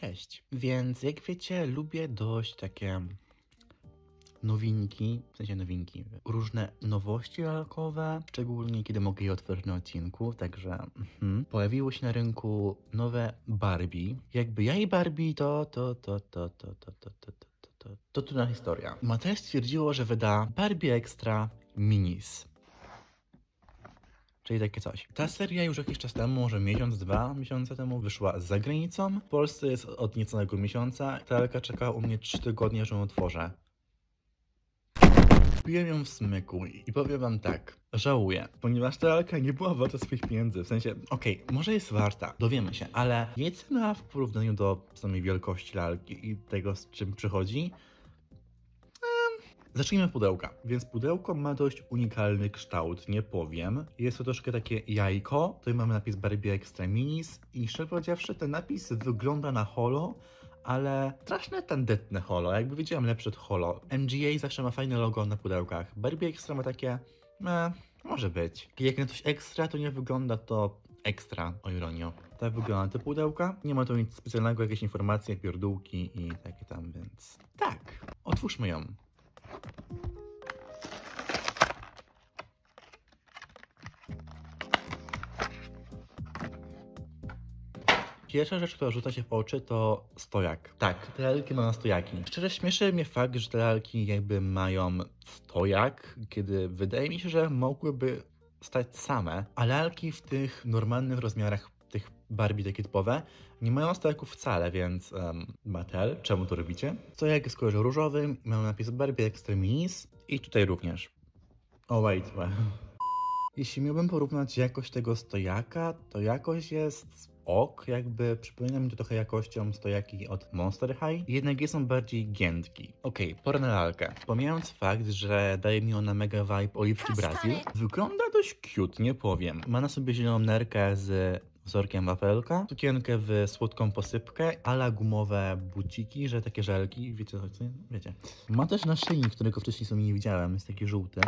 Cześć. Więc jak wiecie, lubię dość takie nowinki, w sensie nowinki, różne nowości lalkowe, szczególnie kiedy mogę je otworzyć na odcinku, także hmm. pojawiło się na rynku nowe Barbie. Jakby ja i Barbie to, to, to, to, to, to, to, to, to, to, to, to to, historia. Mattel stwierdziło, że wyda Barbie Extra Minis. Czyli takie coś. Ta seria już jakiś czas temu, może miesiąc, dwa miesiące temu, wyszła za granicą. W Polsce jest od niecałego miesiąca. Talka czekała u mnie trzy tygodnie, że ją otworzę. Kupiłem ją w smyku i powiem wam tak, żałuję, ponieważ ta lalka nie była warta swoich pieniędzy, w sensie, okej, okay, może jest warta, dowiemy się, ale jej cena w porównaniu do samej wielkości lalki i tego, z czym przychodzi, Zacznijmy od pudełka. Więc pudełko ma dość unikalny kształt, nie powiem. Jest to troszkę takie jajko. Tutaj mamy napis Barbie Extra Minis i szczerze powiedziawszy ten napis wygląda na holo, ale straszne tandetne holo, jakby widziałem lepsze od holo. MGA zawsze ma fajne logo na pudełkach. Barbie Extra ma takie, e, może być. Jak na coś ekstra, to nie wygląda to ekstra, o ironio. Tak wygląda te pudełka. Nie ma tu nic specjalnego, jakieś informacje, pierdółki i takie tam, więc tak. Otwórzmy ją. Pierwsza rzecz, która rzuca się w oczy, to stojak. Tak, te lalki mają stojaki. Szczerze śmieszy mnie fakt, że te lalki jakby mają stojak, kiedy wydaje mi się, że mogłyby stać same, a lalki w tych normalnych rozmiarach tych Barbie takie typowe, nie mają stojaków wcale, więc um, Mattel, czemu to robicie? Stojak jest kolorze różowym, mają napis Barbie Extremis i tutaj również. Oh wait, well. Jeśli miałbym porównać jakość tego stojaka, to jakość jest ok, jakby przypomina mi to trochę jakością stojaki od Monster High, jednak jest on bardziej giętki. Okej, okay, pora na lalkę. Pomijając fakt, że daje mi ona mega vibe oliwki Brazil, wygląda dość cute, nie powiem. Ma na sobie zieloną nerkę z wzorkiem apelka, sukienkę w słodką posypkę, ala gumowe buciki, że takie żelki, wiecie co, wiecie. Ma też naszyjnik, którego wcześniej sobie nie widziałem, jest taki żółty.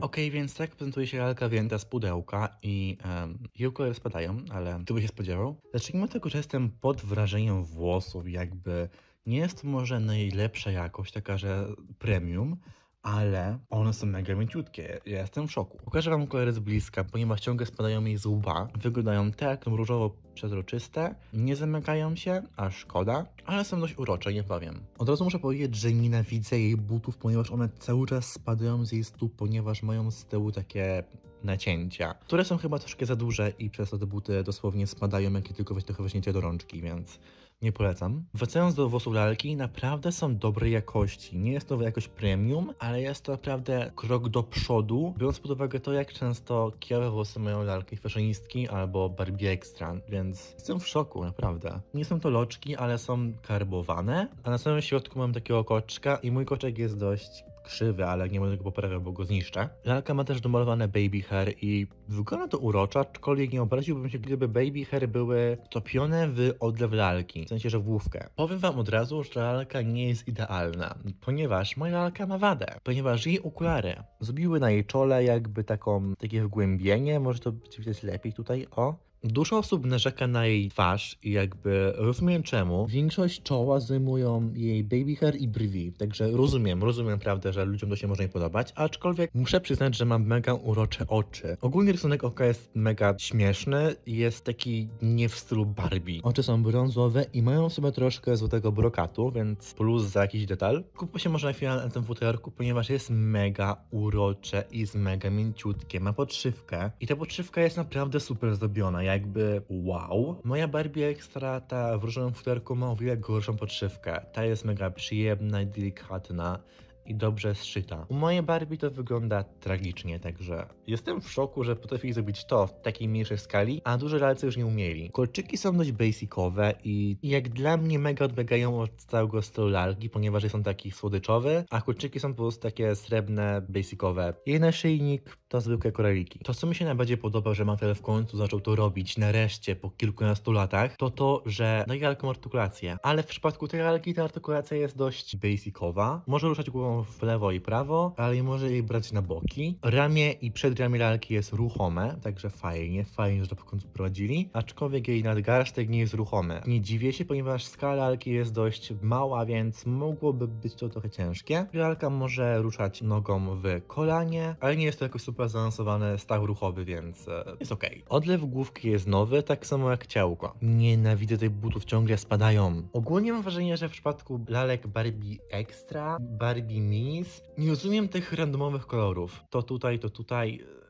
Ok, więc tak prezentuje się lalka wyjęta z pudełka i um, jej kolory spadają, ale ty by się spodziewał. Zacznijmy od tego, że jestem pod wrażeniem włosów, jakby nie jest to może najlepsza jakość, taka, że premium, ale one są mega mięciutkie. Ja jestem w szoku. Pokażę wam kolory z bliska, ponieważ ciągle spadają jej z łba. Wyglądają te, tak, różowo przezroczyste, nie zamykają się, a szkoda, ale są dość urocze, nie powiem. Od razu muszę powiedzieć, że nienawidzę jej butów, ponieważ one cały czas spadają z jej stóp, ponieważ mają z tyłu takie nacięcia, które są chyba troszkę za duże i przez to te buty dosłownie spadają, jak tylko trochę weźmiecie do rączki, więc nie polecam. Wracając do włosów lalki, naprawdę są dobrej jakości. Nie jest to jakoś premium, ale jest to naprawdę krok do przodu, biorąc pod uwagę to, jak często kijowe włosy mają lalki fashionistki albo Barbie Extra, więc jestem w szoku, naprawdę. Nie są to loczki, ale są karbowane, a na samym środku mam takiego koczka i mój koczek jest dość krzywy, ale nie będę go poprawiał, bo go zniszczę. Lalka ma też domalowane baby hair i wygląda to uroczo, aczkolwiek nie obraziłbym się, gdyby baby hair były topione w odlew lalki, w sensie, że w główkę. Powiem wam od razu, że lalka nie jest idealna, ponieważ moja lalka ma wadę, ponieważ jej okulary zrobiły na jej czole jakby taką, takie wgłębienie, może to być widać lepiej tutaj, o, Dużo osób narzeka na jej twarz i jakby rozumiem czemu. Większość czoła zajmują jej baby hair i brwi, także rozumiem, rozumiem prawdę, że ludziom to się może nie podobać, aczkolwiek muszę przyznać, że mam mega urocze oczy. Ogólnie rysunek oka jest mega śmieszny, jest taki nie w stylu Barbie. Oczy są brązowe i mają w sobie troszkę złotego brokatu, więc plus za jakiś detal. Kupmy się może na chwilę na tym futerku, ponieważ jest mega urocze i jest mega mięciutkie, ma podszywkę i ta podszywka jest naprawdę super zrobiona jakby wow. Moja Barbie Extra, ta w różowym futerku ma o wiele gorszą podszywkę. Ta jest mega przyjemna i delikatna i dobrze zszyta. U mojej Barbie to wygląda tragicznie, także jestem w szoku, że potrafili zrobić to w takiej mniejszej skali, a duże realcy już nie umieli. Kolczyki są dość basicowe i jak dla mnie mega odbiegają od całego stylu lalki, ponieważ są takich słodyczowe, a kolczyki są po prostu takie srebrne, basicowe. Jej naszyjnik to zwykłe koraliki. To, co mi się najbardziej podoba, że Mattel w końcu zaczął to robić, nareszcie, po kilkunastu latach, to to, że daje no, jaką artykulację. Ale w przypadku tej algi ta artykulacja jest dość basicowa. Może ruszać głową w lewo i prawo, ale nie może jej brać na boki. Ramię i przedramię lalki jest ruchome, także fajnie, fajnie, że to w końcu prowadzili. Aczkolwiek jej nadgarstek nie jest ruchomy. Nie dziwię się, ponieważ skala lalki jest dość mała, więc mogłoby być to trochę ciężkie. Lalka może ruszać nogą w kolanie, ale nie jest to jakoś super niezwykle zaawansowany staw ruchowy, więc e, jest ok. Odlew główki jest nowy, tak samo jak ciałko. Nienawidzę tych butów, ciągle spadają. Ogólnie mam wrażenie, że w przypadku lalek Barbie Extra, Barbie Minis, nie rozumiem tych randomowych kolorów. To tutaj, to tutaj... E,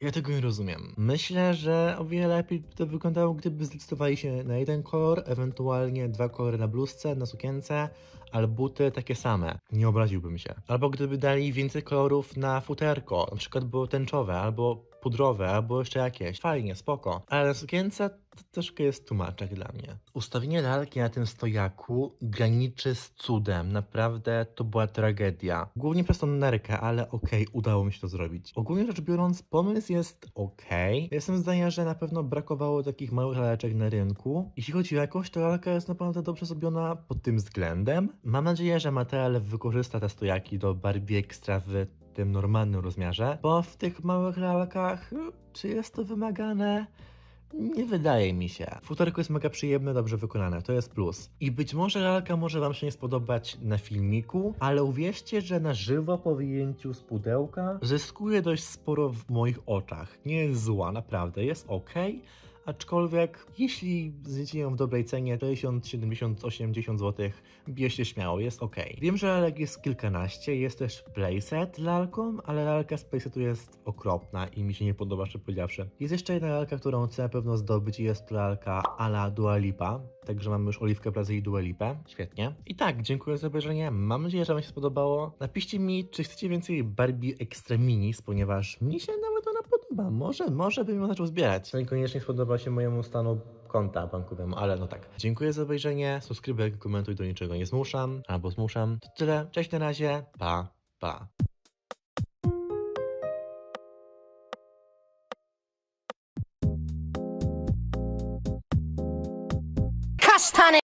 ja tego nie rozumiem. Myślę, że o wiele lepiej by to wyglądało, gdyby zdecydowali się na jeden kolor, ewentualnie dwa kolory na bluzce, na sukience, ale buty takie same. Nie obraziłbym się. Albo gdyby dali więcej kolorów na futerko, na przykład było tęczowe, albo pudrowe albo jeszcze jakieś. Fajnie, spoko. Ale na sukience to troszkę jest tłumaczek dla mnie. Ustawienie lalki na tym stojaku graniczy z cudem. Naprawdę to była tragedia. Głównie przez tą nerkę, ale okej, okay, udało mi się to zrobić. Ogólnie rzecz biorąc, pomysł jest okej. Okay. Jestem zdania, że na pewno brakowało takich małych laleczek na rynku. Jeśli chodzi o jakość, to lalka jest naprawdę dobrze zrobiona pod tym względem. Mam nadzieję, że materiał wykorzysta te stojaki do Barbie Extra w tym normalnym rozmiarze, bo w tych małych lalkach, czy jest to wymagane? Nie wydaje mi się. Futerko jest mega przyjemne, dobrze wykonane, to jest plus. I być może lalka może Wam się nie spodobać na filmiku, ale uwierzcie, że na żywo po wyjęciu z pudełka zyskuje dość sporo w moich oczach. Nie jest zła, naprawdę, jest ok Aczkolwiek, jeśli znajdziecie ją w dobrej cenie, to 70, 80 zł, bierzcie śmiało, jest ok. Wiem, że lalek jest kilkanaście, jest też playset lalką, ale lalka z playsetu jest okropna i mi się nie podoba, szczerze powiedziawszy. Jest jeszcze jedna lalka, którą chcę na pewno zdobyć i jest to lalka ala Dua Lipa, także mamy już Oliwkę Brazylii i Dua Świetnie. I tak, dziękuję za obejrzenie, mam nadzieję, że wam się spodobało. Napiszcie mi, czy chcecie więcej Barbie Extra ponieważ mi się nawet chyba, może, może bym ją zaczął zbierać. To niekoniecznie spodoba się mojemu stanu konta bankowemu, ale no tak. Dziękuję za obejrzenie, subskrybuj, komentuj, do niczego nie zmuszam, albo zmuszam. To tyle, cześć na razie, pa, pa.